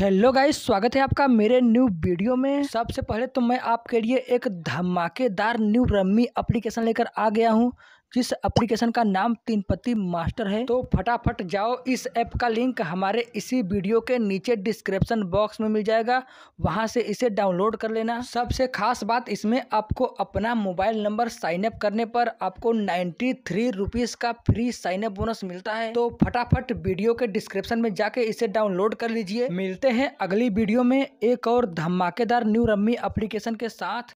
hello guys स्वागत है आपका मेरे न्यू वीडियो में सबसे पहले तो मैं आपके लिए एक धमाकेदार न्यू रम्मी एप्लीकेशन लेकर आ गया हूं जिस एप्लीकेशन का नाम तीन पत्ती मास्टर है तो फटाफट जाओ इस ऐप का लिंक हमारे इसी वीडियो के नीचे डिस्क्रिप्शन बॉक्स में मिल जाएगा वहां से इसे डाउनलोड कर लेना सबसे खास बात इसमें आपको अपना मोबाइल नंबर साइन अप करने पर आपको नाइन्टी थ्री रुपीज का फ्री साइन अप बोनस मिलता है तो फटाफट वीडियो के डिस्क्रिप्शन में जाके इसे डाउनलोड कर लीजिए मिलते हैं अगली वीडियो में एक और धमाकेदार न्यू रम्मी एप्लीकेशन के साथ